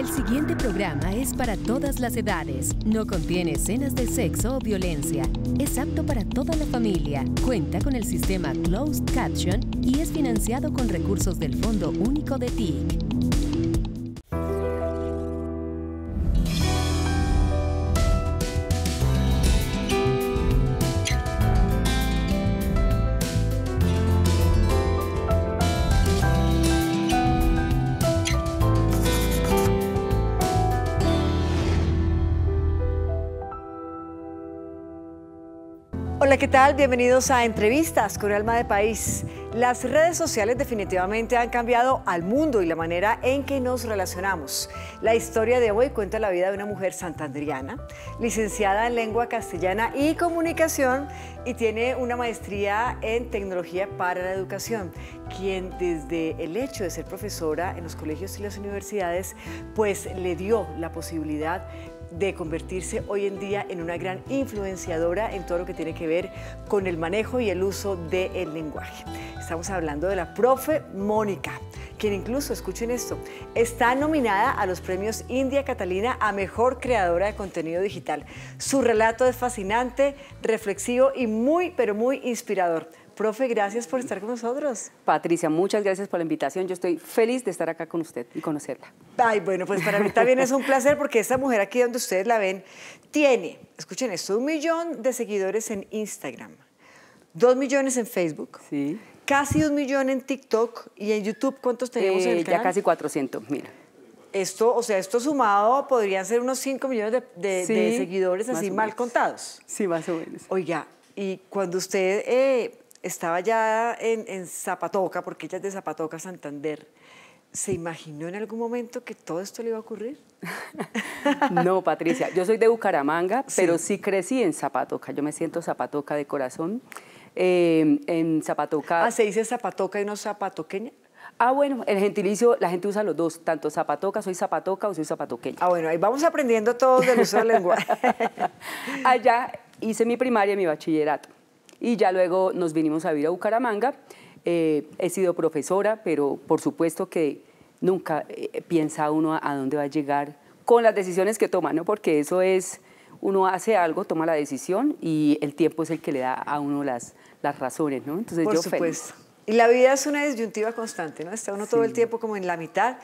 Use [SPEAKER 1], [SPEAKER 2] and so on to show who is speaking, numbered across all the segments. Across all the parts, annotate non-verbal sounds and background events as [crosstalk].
[SPEAKER 1] El siguiente programa es para todas las edades. No contiene escenas de sexo o violencia. Es apto para toda la familia. Cuenta con el sistema Closed Caption y es financiado con recursos del Fondo Único de TIC.
[SPEAKER 2] ¿qué tal? Bienvenidos a Entrevistas con Alma de País. Las redes sociales definitivamente han cambiado al mundo y la manera en que nos relacionamos. La historia de hoy cuenta la vida de una mujer santandriana, licenciada en lengua castellana y comunicación y tiene una maestría en tecnología para la educación, quien desde el hecho de ser profesora en los colegios y las universidades, pues le dio la posibilidad de convertirse hoy en día en una gran influenciadora en todo lo que tiene que ver con el manejo y el uso del lenguaje. Estamos hablando de la profe Mónica, quien incluso, escuchen esto, está nominada a los premios India Catalina a Mejor Creadora de Contenido Digital. Su relato es fascinante, reflexivo y muy, pero muy inspirador. Profe, gracias por estar
[SPEAKER 1] con nosotros. Patricia, muchas gracias por la invitación. Yo estoy feliz de estar acá con usted y conocerla.
[SPEAKER 2] Ay, bueno, pues para mí también es un placer porque esta mujer aquí donde ustedes la ven tiene, escuchen esto, un millón de seguidores en Instagram, dos millones en Facebook. Casi un millón en TikTok y en YouTube, ¿cuántos tenemos en el eh, canal? Ya casi
[SPEAKER 1] 400, mira.
[SPEAKER 2] Esto, o sea, esto sumado podrían ser unos 5 millones de, seguidores así mal contados. Sí, más o menos. Oiga, y cuando usted eh, estaba ya en, Zapatoca, porque ella es de Zapatoca, Santander. ¿Se imaginó en algún momento que todo esto le iba a ocurrir?
[SPEAKER 1] [laughs] no, Patricia, yo soy de Bucaramanga, pero sí crecí en Zapatoca. Yo me siento Zapatoca de corazón. Em, en Zapatoca. Ah, se dice Zapatoca y no Zapatoqueña. Ah, bueno, el gentilicio, la gente usa los dos, tanto zapatoca, soy zapatoca o soy zapatoqueña. Ah, bueno, ahí vamos aprendiendo todos de uso lengua. [laughs] Allá hice mi primaria y mi bachillerato y ya luego nos vinimos a vivir a Bucaramanga. Eh, he sido profesora, pero por supuesto que nunca eh, piensa uno a, dónde va a llegar con las decisiones que toma, ¿no? Porque eso es, uno hace algo, toma la decisión y el tiempo es el que le da a uno las, las razones, ¿no? Entonces por supuesto.
[SPEAKER 2] Y la vida es una disyuntiva constante, ¿no? Está uno todo el tiempo como en la mitad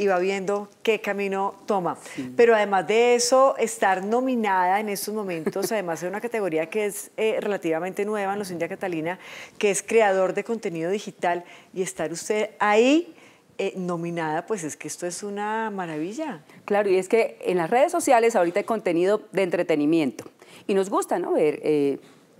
[SPEAKER 2] y va viendo qué camino toma. Pero además de eso, estar nominada en estos momentos, [laughs] además de una categoría que es eh, relativamente nueva en los Indias Catalina, que es creador de contenido digital, y estar usted ahí. Eh, nominada, pues es que esto es una
[SPEAKER 1] maravilla. Claro, y es que en las redes sociales ahorita hay contenido de entretenimiento y nos gusta, ¿no? Ver eh,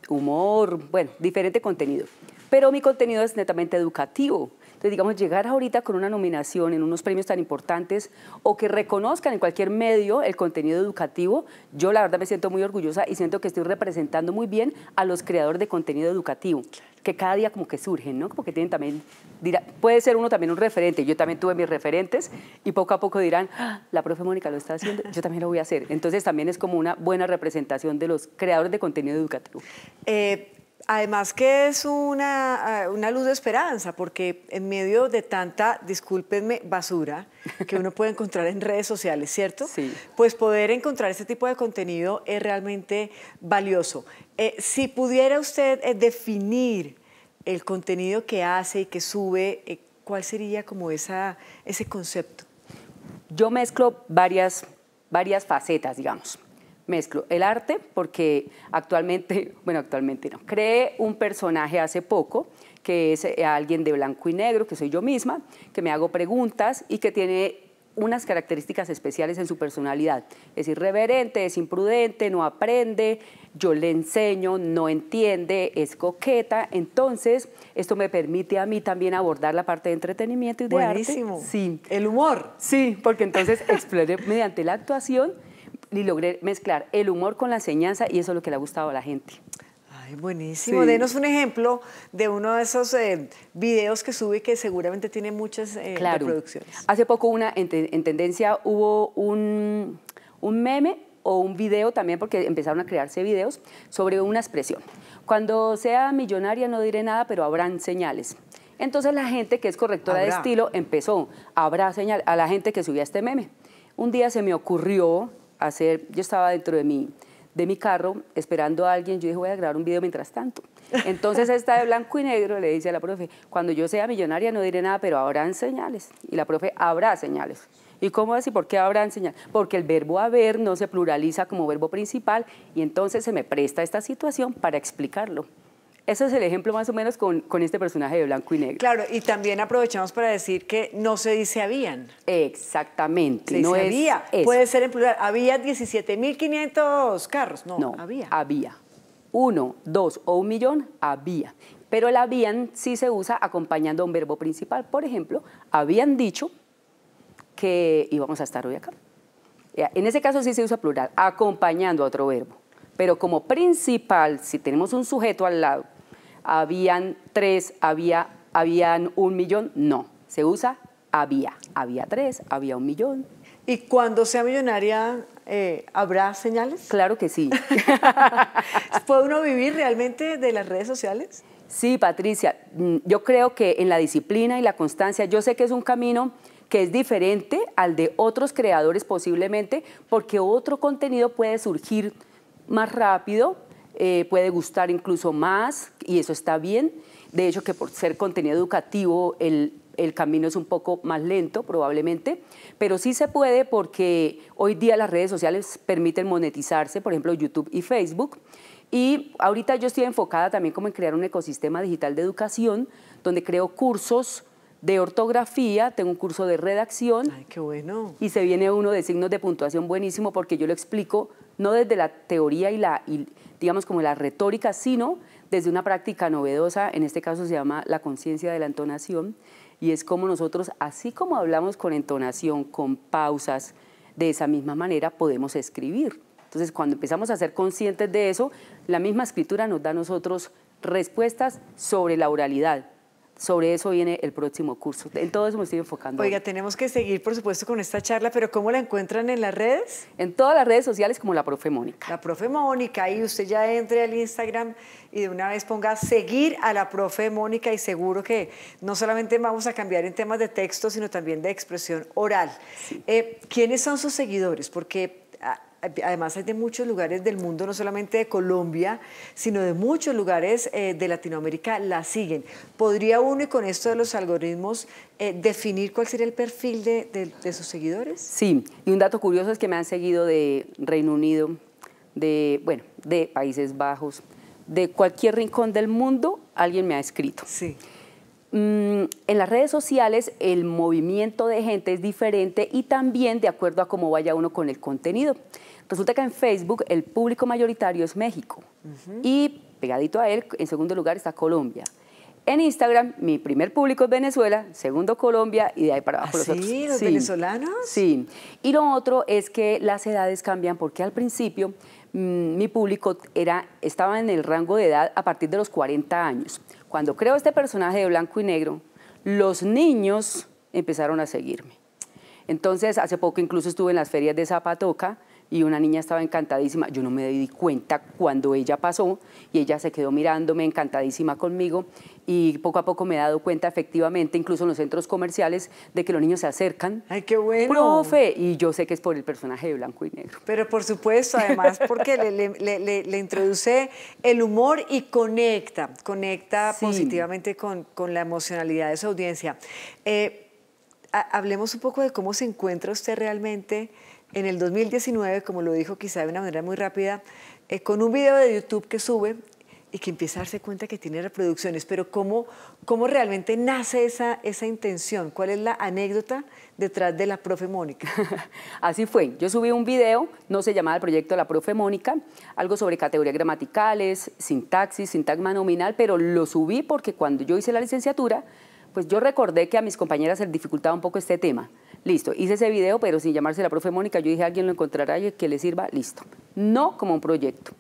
[SPEAKER 1] humor, bueno, diferente contenido. Pero mi contenido es netamente educativo entonces, digamos, llegar ahorita con una nominación en unos premios tan importantes o que reconozcan en cualquier medio el contenido educativo, yo la verdad me siento muy orgullosa y siento que estoy representando muy bien a los creadores de contenido educativo, que cada día como que surgen, ¿no? Como que tienen también, dirá, puede ser uno también un referente, yo también tuve mis referentes y poco a poco dirán, ah, la profe Mónica lo está haciendo, yo también lo voy a hacer. Entonces también es como una buena representación de los creadores de contenido educativo.
[SPEAKER 2] Eh, Además que es ah, una, luz de esperanza, porque en medio de tanta, discúlpenme, basura que uno puede encontrar en redes sociales, ¿cierto? Sí. Pues poder encontrar este tipo de contenido es realmente valioso. Eh, si pudiera usted eh, definir el contenido
[SPEAKER 1] que hace y que sube, eh, ¿cuál sería como esa, ese concepto? Yo mezclo varias, varias facetas, digamos mezclo el arte, porque actualmente, [laughs] bueno, actualmente no, creé un personaje hace poco que es eh, alguien de blanco y negro, que soy yo misma, que me hago preguntas y que tiene unas características especiales en su personalidad. Es irreverente, es imprudente, no aprende, yo le enseño, no entiende, es coqueta. Entonces, esto me permite a mí también abordar la parte de entretenimiento y de arte. Sí. El humor. Sí, porque entonces exploré [laughs] mediante la actuación y logré mezclar el humor con la enseñanza y eso es lo que le ha gustado a la gente. Ay, buenísimo. Denos
[SPEAKER 2] un ejemplo de uno de esos eh,
[SPEAKER 1] videos que sube que seguramente tiene muchas eh, claro. reproducciones. Hace poco una en, tendencia hubo un, un meme o un video también, porque empezaron a crearse videos, sobre una expresión. Cuando sea millonaria no diré nada, pero habrán señales. Entonces la gente que es correctora de estilo empezó, habrá señal a la gente que subía este meme. Un día se me ocurrió hacer, yo estaba dentro de mi, de mi carro esperando a alguien, yo dije, voy a grabar un video mientras tanto. Entonces está de blanco y negro le dice a la profe, cuando yo sea millonaria no diré nada, pero habrán señales. Y la profe, habrá señales. ¿Y cómo así? ¿Por qué habrán señales? Porque el verbo haber no se pluraliza como verbo principal y entonces se me presta esta situación para explicarlo. Ese es el ejemplo más o menos con, este personaje de blanco y negro. Claro, y también aprovechamos para decir que no se dice habían. Exactamente. no había. Puede
[SPEAKER 2] ser en plural. Había 17.500 carros. No, no, había.
[SPEAKER 1] Había. Uno, dos o un millón, había. Pero el habían sí se usa acompañando a un verbo principal. Por ejemplo, habían dicho que íbamos a estar hoy acá. En ese caso sí se usa plural, acompañando a otro verbo. Pero como principal, si tenemos un sujeto al lado habían tres, había, habían un millón, no, se usa había, había tres, había un millón. ¿Y cuando sea millonaria eh, habrá señales? Claro que sí. [laughs] ¿Puede uno vivir realmente de las redes sociales? Sí, Patricia, mm, yo creo que en la disciplina y la constancia, yo sé que es un camino que es diferente al de otros creadores posiblemente, porque otro contenido puede surgir más rápido, eh, puede gustar incluso más y eso está bien. De hecho, que por ser contenido educativo el, el camino es un poco más lento probablemente, pero sí se puede porque hoy día las redes sociales permiten monetizarse, por ejemplo, YouTube y Facebook. Y ahorita yo estoy enfocada también como en crear un ecosistema digital de educación donde creo cursos de ortografía, tengo un curso de redacción. Ay, qué bueno. Y se viene uno de signos de puntuación buenísimo porque yo lo explico no desde la teoría y la digamos, como la retórica, sino desde una práctica novedosa, en este caso se llama la conciencia de la entonación, y es como nosotros, así como hablamos con entonación, con pausas, de esa misma manera podemos escribir. Entonces, cuando empezamos a ser conscientes de eso, la misma escritura nos da a nosotros respuestas sobre la oralidad, sobre eso viene el próximo curso. En todo eso me estoy enfocando. Oiga,
[SPEAKER 2] tenemos que seguir, por supuesto, con esta charla, pero ¿cómo la encuentran en las redes? En todas las redes sociales como la profe Mónica. La profe Mónica, y usted ya entre al Instagram y de una vez ponga seguir a la profe Mónica y seguro que no solamente vamos a cambiar en temas de texto, sino también de expresión oral. Eh, ¿Quiénes son sus seguidores? Porque ah, además hay de muchos lugares del mundo, no solamente de Colombia, sino de muchos lugares eh, de Latinoamérica la siguen. ¿Podría uno, y con esto de los algoritmos, eh, definir cuál sería el perfil de, sus seguidores?
[SPEAKER 1] Sí, y un dato curioso es que me han seguido de Reino Unido, de, bueno, de Países Bajos, de cualquier rincón del mundo, alguien me ha escrito. Sí. Mm, en las redes sociales el movimiento de gente es diferente y también de acuerdo a cómo vaya uno con el contenido. Resulta que en Facebook el público mayoritario es México y pegadito a él, en segundo lugar está Colombia. En Instagram, mi primer público es Venezuela, segundo Colombia y de ahí para abajo ¿Ah, los sí? ¿Los venezolanos. Sí. Y lo otro es que las edades cambian porque al principio mm, mi público era, estaba en el rango de edad a partir de los 40 años. Cuando creo este personaje de blanco y negro, los niños empezaron a seguirme. Entonces, hace poco incluso estuve en las ferias de Zapatoca y una niña estaba encantadísima. Yo no me di cuenta cuando ella pasó y ella se quedó mirándome encantadísima conmigo y poco a poco me he dado cuenta efectivamente, incluso en los centros comerciales, de que los niños se acercan. ¡Ay, qué bueno! ¡Profe! Y yo sé que es por el personaje de Blanco y Negro.
[SPEAKER 2] Pero por supuesto, además, porque le, introduce el humor y conecta, conecta positivamente con, con, la emocionalidad de su audiencia. Eh, hablemos un poco de cómo se encuentra usted realmente en el 2019, como lo dijo quizá de una manera muy rápida, eh, con un video de YouTube que sube y que empieza a darse cuenta que tiene reproducciones, pero ¿cómo,
[SPEAKER 1] realmente nace esa, intención? ¿Cuál es la anécdota detrás de la profe Mónica? [laughs] Así fue, yo subí un video, no se llamaba el proyecto La profe Mónica, algo sobre categorías gramaticales, sintaxis, sintagma nominal, pero lo subí porque cuando yo hice la licenciatura, pues yo recordé que a mis compañeras les dificultaba un poco este tema. Listo, hice ese video, pero sin llamarse la profe Mónica, yo dije, alguien lo encontrará y que le sirva, listo. No como un proyecto.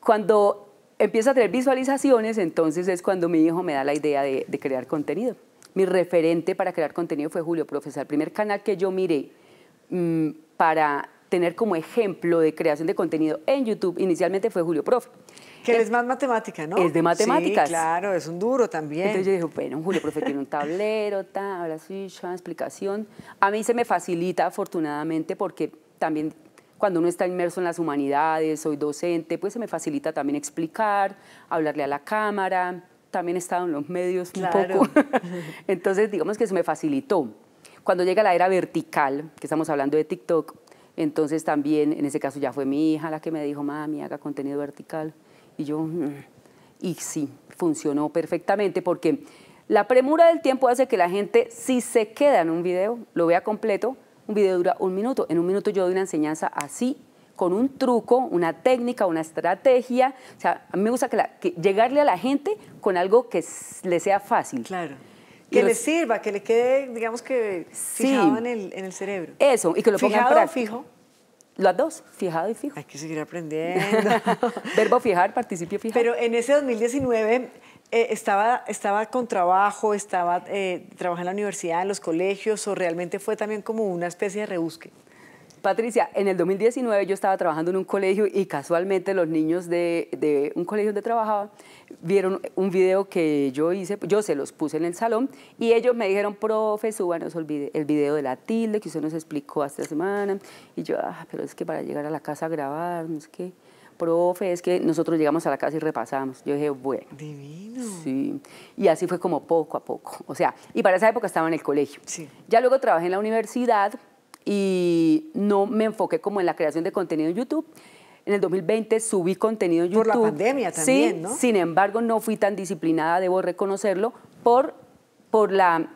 [SPEAKER 1] Cuando empieza a tener visualizaciones, entonces es cuando mi hijo me da la idea de, crear contenido. Mi referente para crear contenido fue Julio Profesor, el primer canal que yo miré mm, para tener como ejemplo de creación de contenido en YouTube inicialmente fue Julio Profe. Que es más matemática, ¿no? Es de matemáticas. Sí, claro,
[SPEAKER 2] es un duro también. Entonces yo dije,
[SPEAKER 1] bueno, Julio, profe, tiene un tablero, tal, explicación. A mí se me facilita, afortunadamente, porque también cuando uno está inmerso en las humanidades, soy docente, pues se me facilita también explicar, hablarle a la cámara, también he estado en los medios un poco. [laughs] Entonces, digamos que se me facilitó. Cuando llega la era vertical, que estamos hablando de TikTok, entonces también, en ese caso ya fue mi hija la que me dijo, mami, haga contenido vertical. Y yo, mm". y sí, funcionó perfectamente porque la premura del tiempo hace que la gente, si se queda en un video, lo vea completo, un video dura un minuto. En un minuto yo doy una enseñanza así, con un truco, una técnica, una estrategia. O sea, a mí me gusta que, llegarle a la gente con algo que le sea fácil. Claro. Que le
[SPEAKER 2] sirva, que le quede, digamos que fijado en, el, cerebro.
[SPEAKER 1] Eso, y que lo ponga fijo. Las dos, fijado y fijo. Hay que seguir aprendiendo.
[SPEAKER 2] [laughs] Verbo fijar, participio fijado. Pero en ese 2019 eh, estaba, estaba con trabajo, estaba eh, trabajando en la universidad, en los colegios, o realmente fue también como una especie
[SPEAKER 1] de rebusque. Patricia, en el 2019 yo estaba trabajando en un colegio y casualmente los niños de, un colegio donde trabajaba vieron un video que yo hice, yo se los puse en el salón y ellos me dijeron, profe, súbanos el video, el de la tilde que usted nos explicó esta semana. Y yo, ah, pero es que para llegar a la casa a grabar, no sé qué profe, es que nosotros llegamos a la casa y repasamos. Yo dije, bueno. Divino. Sí. Y así fue como poco a poco. O sea, y para esa época estaba en el colegio. Sí. Ya luego trabajé en la universidad y no me enfoqué como en la creación de contenido en YouTube. En el 2020 subí contenido en YouTube. Por la pandemia también, sí, Sin embargo, no fui tan disciplinada, debo reconocerlo, por, por la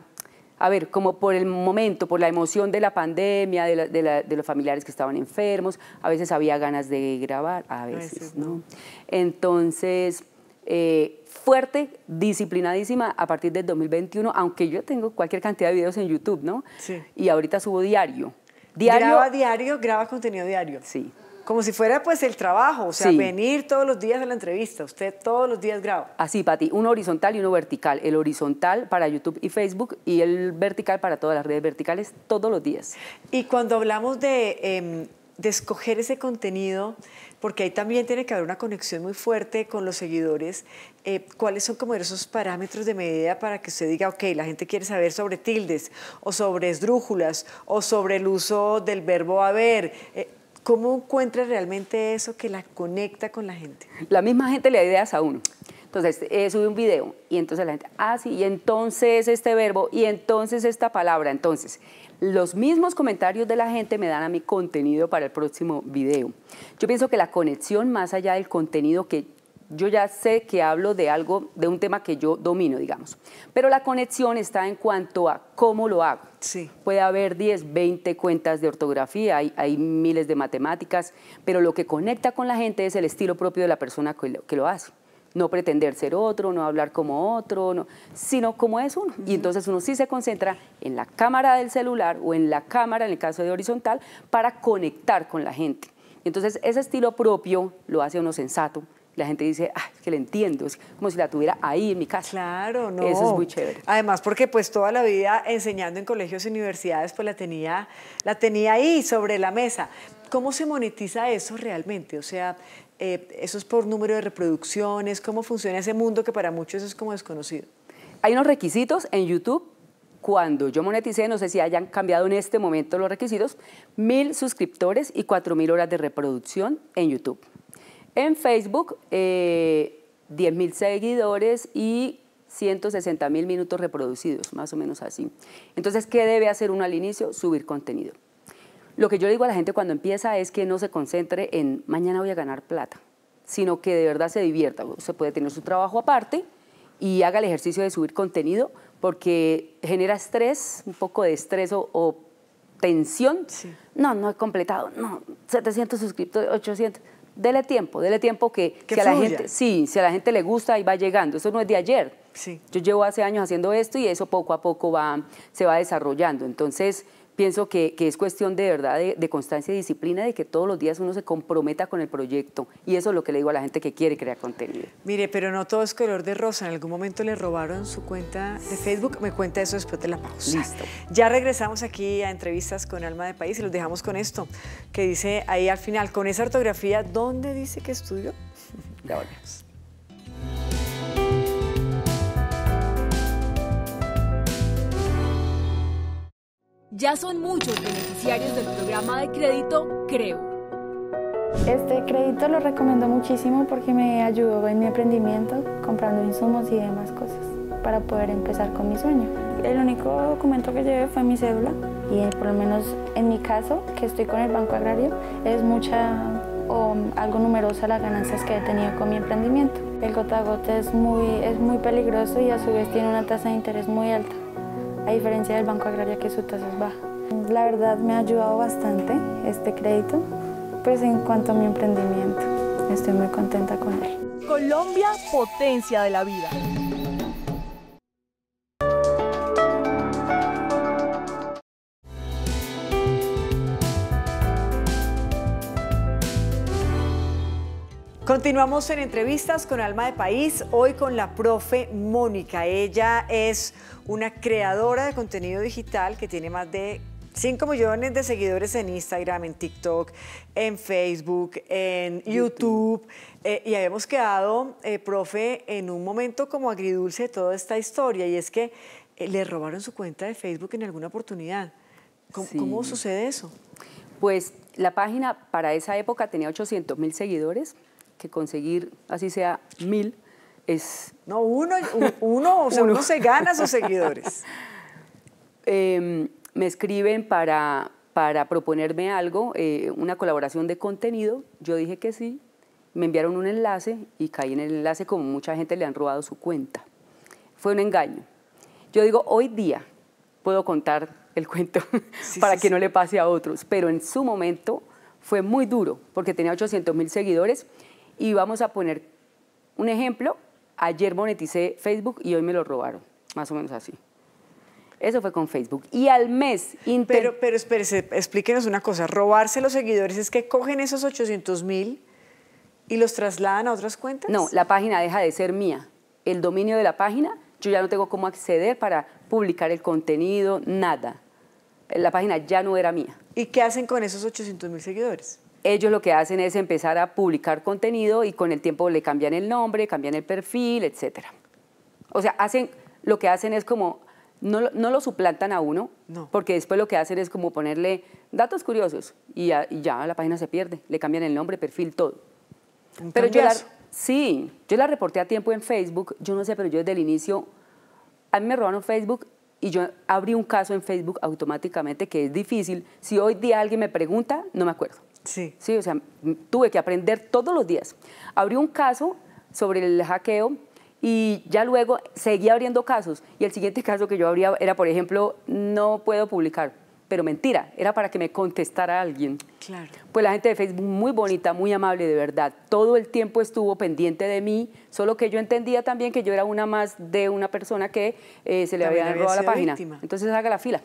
[SPEAKER 1] a ver, como por el momento, por la emoción de la pandemia, de, los familiares que estaban enfermos, a veces había ganas de grabar, a veces, ¿no? Entonces, eh, fuerte, disciplinadísima a partir del 2021, aunque yo tengo cualquier cantidad de videos en YouTube, ¿no? Sí. Y ahorita subo diario. diario graba
[SPEAKER 2] diario, graba contenido diario. Sí. Como si fuera pues el trabajo, o sea,
[SPEAKER 1] venir todos los días a la entrevista, usted todos los días graba. Así, Pati, uno horizontal y uno vertical. El horizontal para YouTube y Facebook y el vertical para todas las redes verticales todos los días.
[SPEAKER 2] Y cuando hablamos de em, de escoger ese contenido, porque ahí también tiene que haber una conexión muy fuerte con los seguidores, eh, cuáles son como esos parámetros de medida para que usted diga, ok, la gente quiere saber sobre tildes o sobre esdrújulas o sobre el
[SPEAKER 1] uso del verbo haber. Eh, ¿Cómo encuentra realmente eso que la conecta con la gente? La misma gente le da ideas a uno. Entonces, eh, sube un video y entonces la gente, ah, sí, y entonces este verbo, y entonces esta palabra. Entonces, los mismos comentarios de la gente me dan a mi contenido para el próximo video. Yo pienso que la conexión más allá del contenido que yo ya sé que hablo de algo, de un tema que yo domino, digamos. Pero la conexión está en cuanto a cómo lo hago. Sí. Puede haber 10, 20 cuentas de ortografía, hay, miles de matemáticas, pero lo que conecta con la gente es el estilo propio de la persona que lo hace no pretender ser otro, no hablar como otro, sino como es uno. Y entonces uno sí se concentra en la cámara del celular o en la cámara, en el caso de horizontal, para conectar con la gente. Entonces ese estilo propio lo hace uno sensato, la gente dice, ah, es que le entiendo, es como si la tuviera ahí en mi casa. Claro, no. Eso es muy chévere.
[SPEAKER 2] Además, porque pues toda la vida enseñando en colegios y universidades, pues la tenía, la tenía ahí sobre la mesa. ¿Cómo se monetiza eso realmente? O sea, eh,
[SPEAKER 1] ¿Eso es por número de reproducciones? ¿Cómo funciona ese mundo que para muchos es como desconocido? Hay unos requisitos en YouTube. Cuando yo moneticé, no sé si hayan cambiado en este momento los requisitos, mil suscriptores y cuatro mil horas de reproducción en YouTube. En Facebook, eh, diez mil seguidores y sesenta mil minutos reproducidos, más o menos así. Entonces, ¿qué debe hacer uno al inicio? Subir contenido. Lo que yo le digo a la gente cuando empieza es que no se concentre en mañana voy a ganar plata, sino que de verdad se divierta. Usted puede tener su trabajo aparte y haga el ejercicio de subir contenido porque genera estrés, un poco de estrés o, tensión. No, no he completado, no, 700 suscriptos, 800 dele tiempo, dele tiempo que, a la gente, sí, si a la gente le gusta y va llegando. Eso no es de ayer. Sí. Yo llevo hace años haciendo esto y eso poco a poco va, se va desarrollando. Entonces, pienso que, es cuestión de verdad de, constancia y disciplina, de que todos los días uno se comprometa con el proyecto. Y eso es lo que le digo a la gente que quiere crear contenido.
[SPEAKER 2] Mire, pero no todo es color de rosa. En algún momento le robaron su cuenta de Facebook. Me cuenta eso después de la pausa. Listo. Ya regresamos aquí a entrevistas con Alma de País y los dejamos con esto, que dice ahí al final, con esa ortografía, ¿dónde dice que estudió?
[SPEAKER 1] [laughs] Ya volvemos. Ya son muchos beneficiarios del programa de crédito Creo.
[SPEAKER 2] Este crédito lo recomiendo
[SPEAKER 1] muchísimo porque me ayudó en mi emprendimiento, comprando insumos y demás cosas para poder empezar con mi sueño. El único documento que llevé fue mi cédula y eh, por lo menos en mi caso, que estoy con el Banco Agrario, es mucha o algo numerosa las ganancias que he tenido con mi emprendimiento. El gota a gota es muy, es muy peligroso y a su vez tiene una tasa de interés muy alta a diferencia del Banco Agraria que su tasa es baja.
[SPEAKER 2] La verdad me ha ayudado bastante este crédito, pues en cuanto a mi emprendimiento, estoy muy contenta con él. Colombia, potencia de la vida. Continuamos en entrevistas con Alma de País, hoy con la profe Mónica. Ella es una creadora de contenido digital que tiene más de 5 millones de seguidores en Instagram, en TikTok, en Facebook, en YouTube. Eh, y habíamos quedado, eh, profe, en un momento como agridulce de toda esta historia y es que eh, le robaron su cuenta de Facebook en alguna oportunidad. ¿cómo sucede
[SPEAKER 1] eso? Pues la página para esa época tenía 800 mil seguidores que conseguir, así sea mil, es... No, uno, [laughs] uno, uno. se gana sus seguidores. Em, me escriben para, para proponerme algo, eh, una colaboración de contenido, yo dije que sí, me enviaron un enlace y caí en el enlace como mucha gente le han robado su cuenta. Fue un engaño. Yo digo, hoy día puedo contar el cuento [laughs] para que no le pase a otros, pero en su momento fue muy duro porque tenía 800 mil seguidores y vamos a poner un ejemplo. Ayer moneticé Facebook y hoy me lo robaron. Más o menos así. Eso fue con Facebook. Y al mes... Pero, pero espérese,
[SPEAKER 2] explíquenos una cosa. Robarse los seguidores es que cogen esos 800 mil y los trasladan a otras cuentas. No, la
[SPEAKER 1] página deja de ser mía. El dominio de la página, yo ya no tengo cómo acceder para publicar el contenido, nada. La página ya no era mía. ¿Y qué hacen con esos 800 mil seguidores? ellos lo que hacen es empezar a publicar contenido y con el tiempo le cambian el nombre, cambian el perfil, etc. O sea, hacen, lo que hacen es como, no, lo suplantan a uno, porque después lo que hacen es como ponerle datos curiosos y ya, la página se pierde, le cambian el nombre, perfil, todo. pero yo sí, yo la reporté a tiempo en Facebook, yo no sé, pero yo desde el inicio, a mí me robaron Facebook y yo abrí un caso en Facebook automáticamente que es difícil. Si hoy día alguien me pregunta, no me acuerdo. Sí. Sí, o sea, tuve que aprender todos los días. Abrí un caso sobre el hackeo y ya luego seguía abriendo casos. Y el siguiente [laughs] caso que yo abría era, por ejemplo, no puedo publicar. Pero mentira, era para que me contestara alguien. Claro. Pues la gente de Facebook muy bonita, muy amable, de verdad. Todo el tiempo estuvo pendiente de mí, solo que yo entendía también que yo era una más de una persona que eh, se le había robado la página. Entonces haga la fila.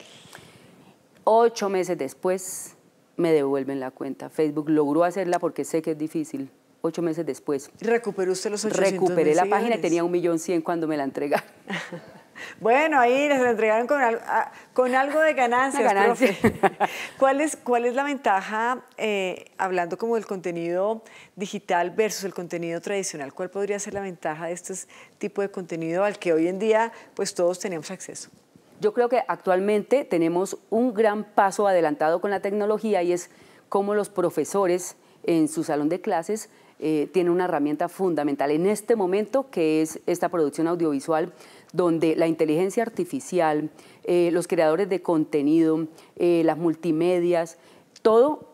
[SPEAKER 1] Ocho meses después, me devuelven la cuenta. Facebook logró hacerla porque sé que es difícil. Ocho meses después.
[SPEAKER 2] ¿Recuperó usted
[SPEAKER 1] los 800 Recuperé la página y tenía un millón cien cuando me la entregaron. [laughs]
[SPEAKER 2] Bueno, ahí les entregaron ah, con, algo de ganancias, ganancia. [laughs] ¿Cuál es, ¿Cuál es la ventaja, eh, hablando como del contenido digital versus el contenido tradicional? ¿Cuál podría ser la ventaja de este tipo de contenido al que hoy en día pues
[SPEAKER 1] todos tenemos acceso? Yo creo que actualmente tenemos un gran paso adelantado con la tecnología y es cómo los profesores en su salón de clases eh, tienen una herramienta fundamental en este momento que es esta producción audiovisual donde la inteligencia artificial, eh, los creadores de contenido, eh, las multimedias, todo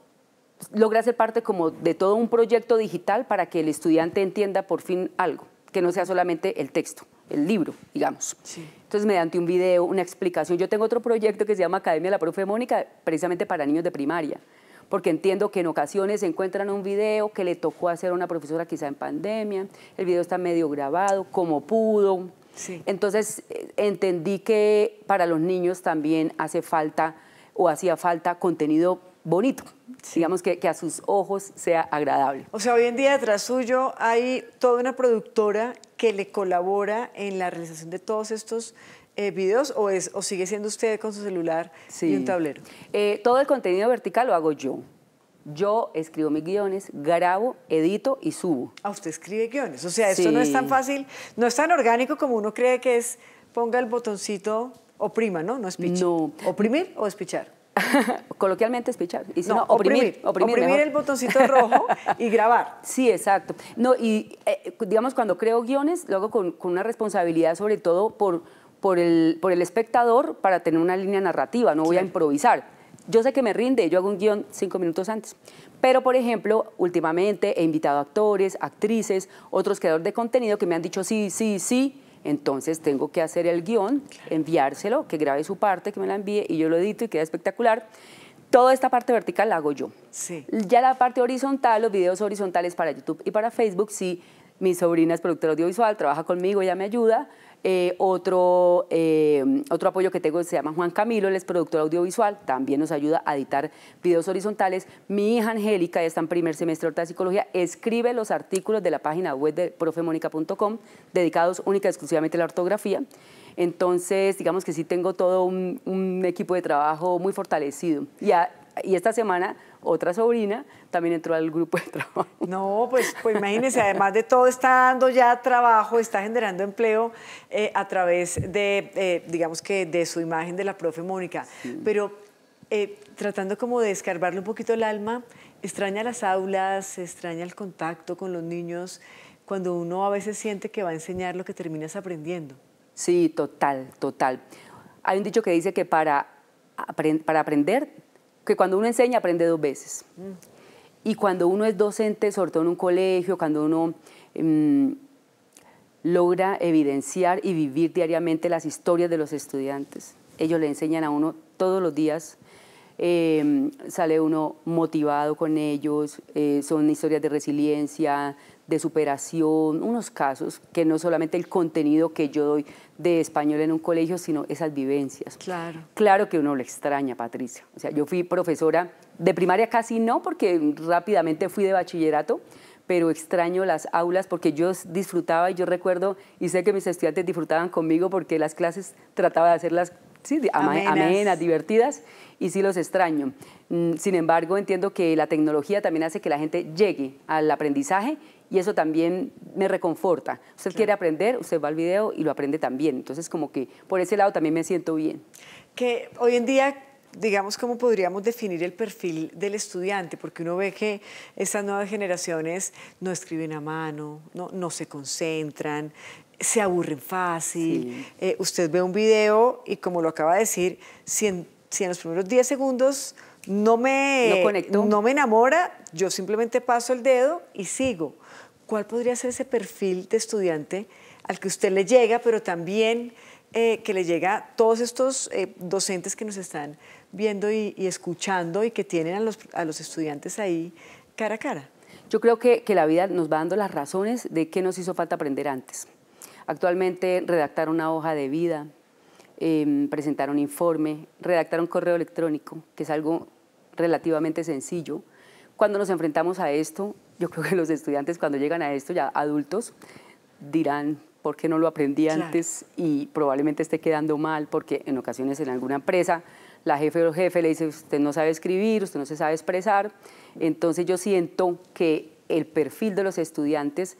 [SPEAKER 1] logra ser parte como de todo un proyecto digital para que el estudiante entienda por fin algo, que no sea solamente el texto, el libro, digamos. Sí. Entonces, mediante un video, una explicación. Yo tengo otro proyecto que se llama Academia de la Profe Mónica, precisamente para niños de primaria, porque entiendo que en ocasiones encuentran un video que le tocó hacer a una profesora quizá en pandemia, el video está medio grabado, como pudo. Entonces, eh, entendí que para los niños también hace falta o hacía falta contenido bonito digamos que, que, a sus ojos sea agradable.
[SPEAKER 2] O sea, hoy en día detrás suyo hay toda una productora que le colabora en la realización de todos estos
[SPEAKER 1] eh, videos o, es, o sigue siendo usted con su celular y un tablero. Eh, todo el contenido vertical lo hago yo. Yo escribo mis guiones, grabo, edito y subo. Ah, usted escribe guiones. O sea, esto no es tan fácil, no es tan orgánico como uno cree que es ponga el
[SPEAKER 2] botoncito oprima, ¿no? No es No. ¿Oprimir o espichar [laughs] Coloquialmente
[SPEAKER 1] es pichar. no, oprimir. Oprimir, el botoncito rojo y grabar. [laughs] Sí, exacto. No, y eh, digamos, cuando creo guiones, lo hago con, una responsabilidad, sobre todo por, por, el, por el espectador, para tener una línea narrativa. No voy a improvisar yo sé que me rinde, yo hago un guión cinco minutos antes. Pero, por ejemplo, últimamente he invitado actores, actrices, otros creadores de contenido que me han dicho sí, sí, sí, entonces tengo que hacer el guión, enviárselo, que grabe su parte, que me la envíe y yo lo edito y queda espectacular. Toda esta parte vertical la hago yo. Sí. Ya la parte horizontal, los videos horizontales para YouTube y para Facebook, sí, mi sobrina es productora audiovisual, trabaja conmigo, ella me ayuda, eh, otro, eh, otro apoyo que tengo se llama Juan Camilo, él es productor audiovisual, también nos ayuda a editar videos horizontales. Mi hija Angélica, ya está en primer semestre de psicología, escribe los artículos de la página web de profemónica.com dedicados única exclusivamente a la ortografía. Entonces, digamos que sí tengo todo un, equipo de trabajo muy fortalecido. y esta semana otra sobrina, también entró al grupo de trabajo. No,
[SPEAKER 2] pues, pues imagínense, además de todo, está dando ya trabajo, está generando empleo eh, a través de, eh, digamos que, de su imagen de la profe Mónica. Pero eh, tratando como de escarbarle un poquito el alma, extraña las aulas, extraña el contacto con los niños, cuando uno a veces siente que va a enseñar lo que terminas aprendiendo.
[SPEAKER 1] Sí, total, total. Hay un dicho que dice que para, para aprender que cuando uno enseña aprende dos veces. Y cuando uno es docente, sobre todo en un colegio, cuando uno em, logra evidenciar y vivir diariamente las historias de los estudiantes, ellos le enseñan a uno todos los días. Em, sale uno motivado con ellos, eh, son historias de resiliencia, de superación, unos casos que no solamente el contenido que yo doy de español en un colegio, sino esas vivencias. Claro. Claro que uno lo extraña, Patricia. O sea, yo fui profesora de primaria casi no, porque rápidamente fui de bachillerato, pero extraño las aulas porque yo disfrutaba y yo recuerdo y sé que mis estudiantes disfrutaban conmigo porque las clases trataba de hacerlas amenas. divertidas y sí los extraño. Mm, sin embargo, entiendo que la tecnología también hace que la gente llegue al aprendizaje y eso también me reconforta. Usted quiere aprender, usted va al video y lo aprende también. Entonces, como que por ese lado también me siento bien. Que hoy en día digamos, cómo podríamos definir el
[SPEAKER 2] perfil del estudiante, porque uno ve que estas nuevas generaciones no escriben a mano, no, no se concentran, se aburren fácil. Eh, usted ve un video y como lo acaba de decir, si en, los primeros 10 segundos no me, no me enamora, yo simplemente paso el dedo y sigo. ¿Cuál podría ser ese perfil de estudiante al que usted le llega, pero también eh, que le llega a todos estos eh, docentes que nos están viendo y, escuchando y que
[SPEAKER 1] tienen a los, estudiantes ahí cara a cara? Yo creo que, la vida nos va dando las razones de qué nos hizo falta aprender antes. Actualmente redactar una hoja de vida, em, presentar un informe, redactar un correo electrónico, que es algo relativamente sencillo. Cuando nos enfrentamos a esto, yo creo que los estudiantes cuando llegan a esto, ya adultos, dirán, ¿por qué no lo aprendí antes? Y probablemente esté quedando mal porque en ocasiones en alguna empresa la jefe o jefe le dice, usted no sabe escribir, usted no se sabe expresar. Entonces yo siento que el perfil de los estudiantes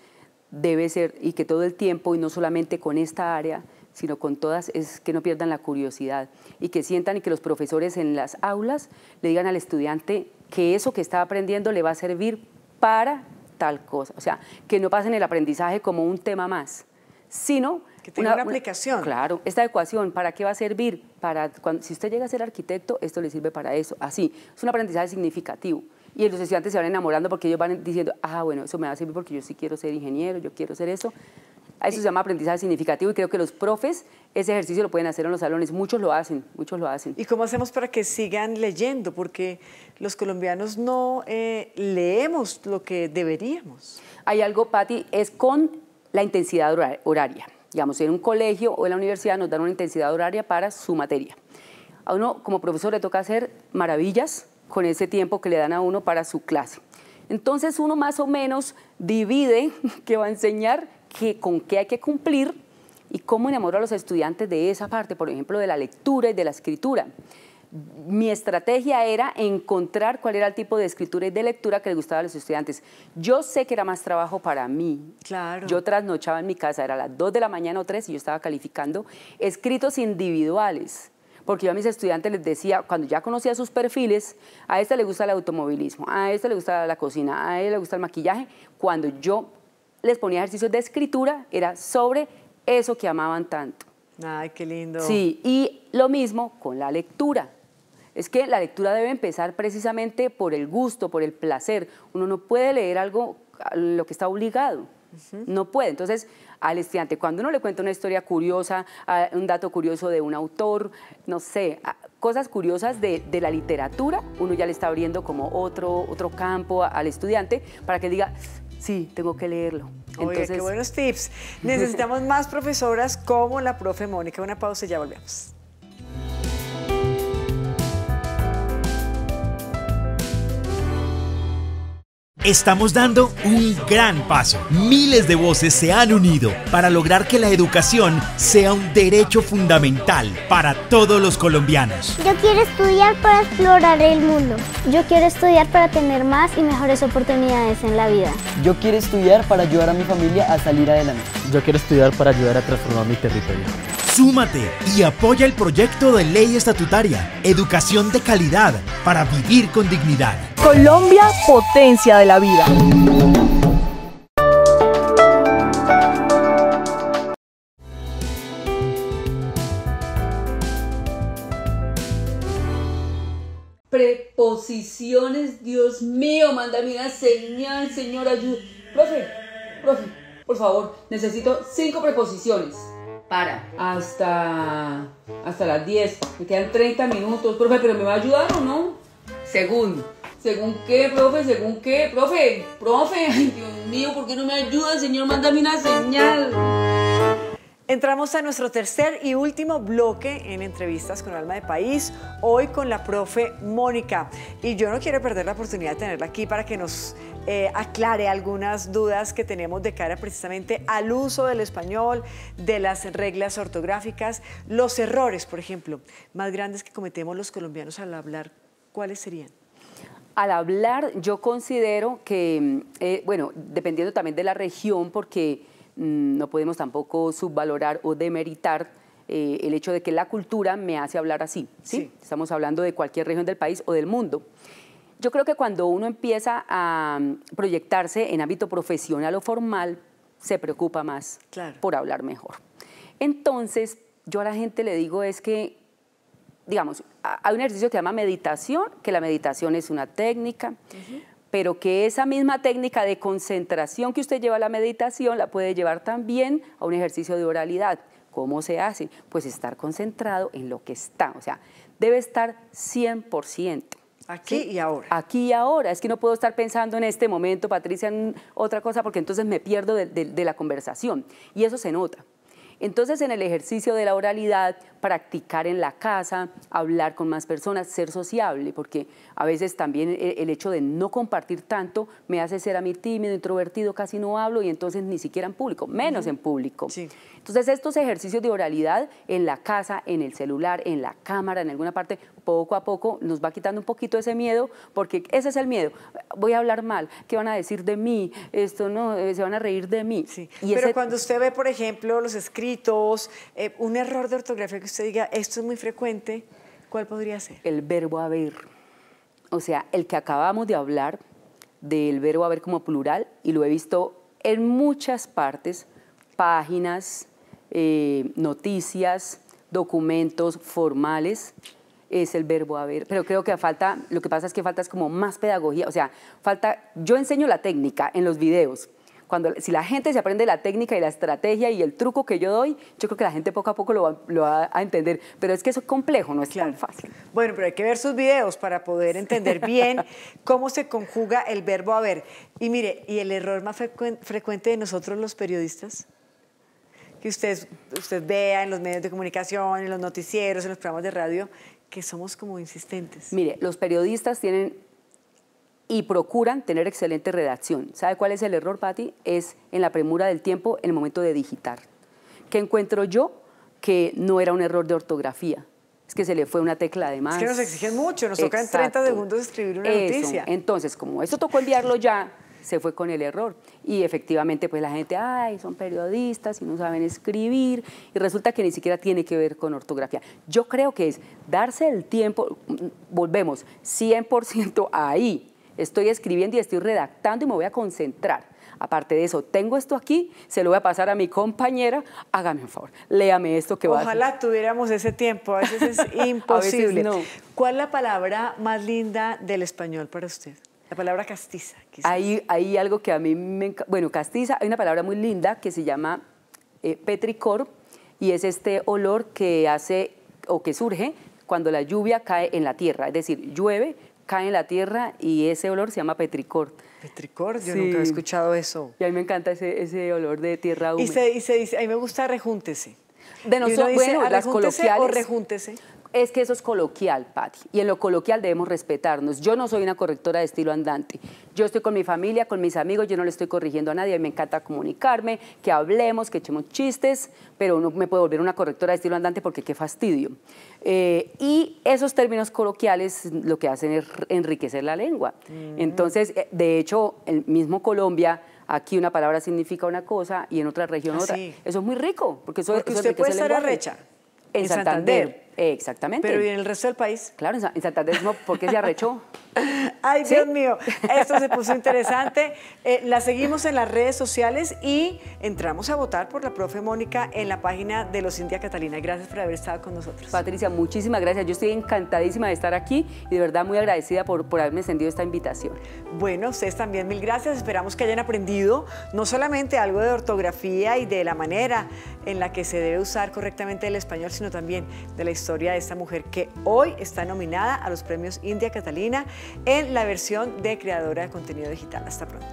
[SPEAKER 1] debe ser, y que todo el tiempo, y no solamente con esta área, sino con todas, es que no pierdan la curiosidad y que sientan y que los profesores en las aulas le digan al estudiante que eso que está aprendiendo le va a servir para tal cosa. O sea, que no pasen el aprendizaje como un tema más, sino... Que tenga una, aplicación. claro, esta ecuación, ¿para qué va a servir? Para cuando, si usted llega a ser arquitecto, esto le sirve para eso. Así, es un aprendizaje significativo. Y los estudiantes se van enamorando porque ellos van diciendo, ah, bueno, eso me va a servir porque yo sí quiero ser ingeniero, yo quiero ser eso eso se llama aprendizaje significativo y creo que los profes ese ejercicio lo pueden hacer en los salones. Muchos lo hacen, muchos lo hacen. ¿Y cómo hacemos para que sigan leyendo? Porque los colombianos no eh, leemos lo que deberíamos. Hay algo, Patti, es con la intensidad horaria. Digamos, en un colegio o en la universidad nos dan una intensidad horaria para su materia. A uno como profesor le toca hacer maravillas con ese tiempo que le dan a uno para su clase. Entonces uno más o menos divide [laughs] qué va a enseñar con qué hay que cumplir y cómo enamoro a los estudiantes de esa parte, por ejemplo, de la lectura y de la escritura. Mi estrategia era encontrar cuál era el tipo de escritura y de lectura que le gustaba a los estudiantes. Yo sé que era más trabajo para mí. Claro. Yo trasnochaba en mi casa, era las 2 de la mañana o 3 y yo estaba calificando escritos individuales porque yo a mis estudiantes les decía, cuando ya conocía sus perfiles, a este le gusta el automovilismo, a este le gusta la cocina, a él este le gusta el maquillaje, cuando yo les ponía ejercicios de escritura, era sobre eso que amaban tanto. Ay, qué lindo. Sí, y lo mismo con la lectura. Es que la lectura debe empezar precisamente por el gusto, por el placer. Uno no puede leer algo lo que está obligado. No puede. Entonces, al estudiante, cuando uno le cuenta una historia curiosa, un dato curioso de un autor, no sé, cosas curiosas de, la literatura, uno ya le está abriendo como otro, otro campo al estudiante para que diga, Sí, tengo que leerlo. Entonces... Oye, qué buenos
[SPEAKER 2] tips. [laughs] Necesitamos más profesoras como la profe Mónica. Una pausa y ya volvemos. Estamos dando un gran paso. Miles de voces se han unido para lograr que la educación sea un derecho fundamental para todos los colombianos.
[SPEAKER 1] Yo quiero estudiar para explorar el mundo. Yo quiero estudiar para tener más y mejores oportunidades en la vida. Yo quiero estudiar para ayudar a mi familia a salir adelante.
[SPEAKER 2] Yo quiero estudiar para ayudar a transformar mi territorio.
[SPEAKER 1] Súmate y apoya el proyecto de ley estatutaria, educación de calidad para vivir con
[SPEAKER 2] dignidad. Colombia, potencia de la vida.
[SPEAKER 1] Preposiciones, Dios mío, mándame una señal, Señor, ayuda. Profe, profe, por favor, necesito cinco preposiciones para. Hasta, hasta las 10. Me quedan 30 minutos. Profe, ¿pero me va a ayudar o no? Según. ¿Según qué, profe? ¿Según qué? Profe, profe. Ay, Dios mío, ¿por qué no me ayuda, señor? Mándame una señal. Entramos a nuestro tercer y último
[SPEAKER 2] bloque en entrevistas con Alma de País, hoy con la profe Mónica. Y yo no quiero perder la oportunidad de tenerla aquí para que nos eh, aclare algunas dudas que tenemos de cara precisamente al uso del español, de las reglas ortográficas, los errores, por ejemplo, más grandes que cometemos los colombianos al hablar, ¿cuáles serían?
[SPEAKER 1] al hablar, yo considero que, eh, bueno, dependiendo también de la región, porque Mm, no podemos tampoco subvalorar o demeritar eh, el hecho de que la cultura me hace hablar así. ¿sí? Estamos hablando de cualquier región del país o del mundo. Yo creo que cuando uno empieza a mm, proyectarse en ámbito profesional o formal, se preocupa más por hablar mejor. Entonces, yo a la gente le digo es que, digamos, hay un ejercicio que se llama meditación, que la meditación es una técnica pero que esa misma técnica de concentración que usted lleva a la meditación la puede llevar también a un ejercicio de oralidad. ¿Cómo se hace? Pues estar concentrado en lo que está, o sea, debe estar 100%. Aquí y ahora. Aquí y ahora. Es que no puedo estar pensando en este momento, Patricia, en otra cosa, porque entonces me pierdo de la conversación. Y eso se nota. Entonces, en el ejercicio de la oralidad, practicar en la casa, hablar con más personas, ser sociable, porque a veces también el hecho de no compartir tanto me hace ser a mí tímido, introvertido, casi no hablo y entonces ni siquiera en público, menos en público. Entonces, estos ejercicios de oralidad en la casa, en el celular, en la cámara, en alguna parte, poco a poco nos va quitando un poquito ese miedo, porque ese es el miedo. Voy a hablar mal, ¿qué van a decir de mí? Esto no, eh, se van a reír de mí. Pero cuando usted
[SPEAKER 2] ve, por ejemplo, los escritos, eh, un error de ortografía que
[SPEAKER 1] usted diga, esto es muy frecuente, ¿cuál podría ser? El verbo haber. O sea, el que acabamos de hablar del verbo haber como plural, y lo he visto en muchas partes, páginas, eh, noticias, documentos formales es el verbo haber, pero creo que falta, lo que pasa es que falta es como más pedagogía, o sea, falta, yo enseño la técnica en los videos, cuando, si la gente se aprende la técnica y la estrategia y el truco que yo doy, yo creo que la gente poco a poco lo va, a entender. Pero es que eso es complejo, no es tan fácil.
[SPEAKER 2] Bueno, pero hay que ver sus videos para poder entender bien [laughs] cómo se conjuga el verbo haber. Y mire, ¿y el error más frecuente de nosotros los periodistas? Que ustedes usted vea en los medios de comunicación, en los noticieros, en los programas de radio, que somos como insistentes.
[SPEAKER 1] Mire, los periodistas tienen y procuran tener excelente redacción. ¿Sabe cuál es el error, Patti? Es en la premura del tiempo, en el momento de digitar. ¿Qué encuentro yo? Que no era un error de ortografía. Es que se le fue una tecla además. Es que nos exigen mucho, nos toca en 30 segundos
[SPEAKER 2] escribir una Eso. noticia.
[SPEAKER 1] Entonces, como esto tocó enviarlo ya, se fue con el error. Y efectivamente, pues la gente, ay, son periodistas y no saben escribir, y resulta que ni siquiera tiene que ver con ortografía. Yo creo que es darse el tiempo, mm, volvemos, 100% ahí. Estoy escribiendo y estoy redactando y me voy a concentrar. Aparte de eso, tengo esto aquí, se lo voy a pasar a mi compañera, hágame un favor, léame esto que va Ojalá tuviéramos ese tiempo, a veces es [laughs] imposible.
[SPEAKER 2] ¿Cuál es la palabra más linda del español para usted? La palabra castiza.
[SPEAKER 1] Quizás. Hay, algo que a mí me Bueno, castiza, hay una palabra muy linda que se llama eh, petricor y es este olor que hace o que surge cuando la lluvia cae en la tierra. Es decir, llueve, cae en la tierra y ese olor se llama petricor. Petricor, yo nunca he escuchado eso. Y a mí me encanta ese, ese olor de tierra húmeda. Y se, dice, a mí me gusta rejúntese. De nosotros, bueno, ah, las coloquiales. o rejúntese? Es que eso es coloquial, Patti, y en lo coloquial debemos respetarnos. Yo no soy una correctora de estilo andante. Yo estoy con mi familia, con mis amigos, yo no le estoy corrigiendo a nadie. me encanta comunicarme, que hablemos, que echemos chistes, pero no me puedo volver una correctora de estilo andante porque qué fastidio. Eh, y esos términos coloquiales lo que hacen es enriquecer la lengua. Mm. Entonces, eh, de hecho, el mismo Colombia aquí una palabra significa una cosa y en otra región ah, otra. Eso es muy rico, porque eso, es que usted puede ser arrecha en, Santander Exactamente. Pero ¿y en el resto del país? Claro, en Santander, ¿por qué se arrechó?
[SPEAKER 2] [laughs] Ay, Dios mío, esto se puso interesante. Eh, la seguimos en las redes sociales y entramos a votar por la profe Mónica en la página de los India Catalina. Gracias por haber estado con
[SPEAKER 1] nosotros. Patricia, muchísimas gracias. Yo estoy encantadísima de estar aquí y de verdad muy agradecida por, por haberme extendido esta invitación.
[SPEAKER 2] Bueno, ustedes también, mil gracias. Esperamos que hayan aprendido no solamente algo de ortografía y de la manera en la que se debe usar correctamente el español, sino también de la historia historia de esta mujer que hoy está nominada a los premios India Catalina en la versión de creadora de contenido digital. Hasta pronto.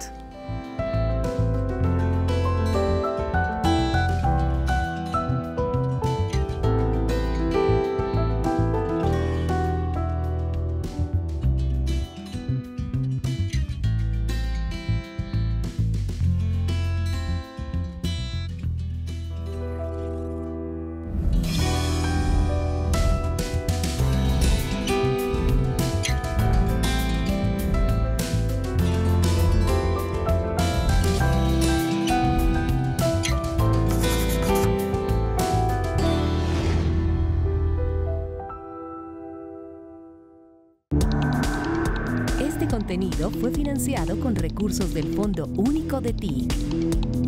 [SPEAKER 1] del Fondo Único de ti.